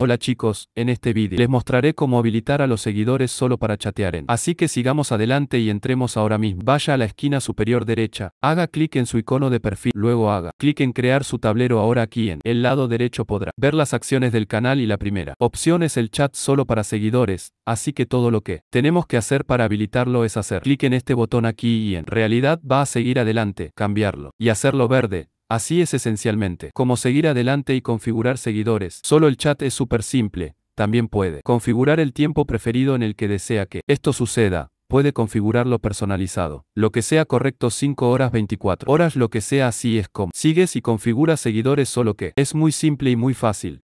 Hola chicos, en este vídeo les mostraré cómo habilitar a los seguidores solo para chatear en. Así que sigamos adelante y entremos ahora mismo. Vaya a la esquina superior derecha, haga clic en su icono de perfil, luego haga clic en crear su tablero ahora aquí en el lado derecho podrá ver las acciones del canal y la primera opción es el chat solo para seguidores, así que todo lo que tenemos que hacer para habilitarlo es hacer clic en este botón aquí y en realidad va a seguir adelante, cambiarlo y hacerlo verde, Así es esencialmente como seguir adelante y configurar seguidores. Solo el chat es súper simple. También puede configurar el tiempo preferido en el que desea que esto suceda. Puede configurarlo personalizado. Lo que sea correcto 5 horas 24 horas lo que sea así es como sigues y configuras seguidores solo que es muy simple y muy fácil.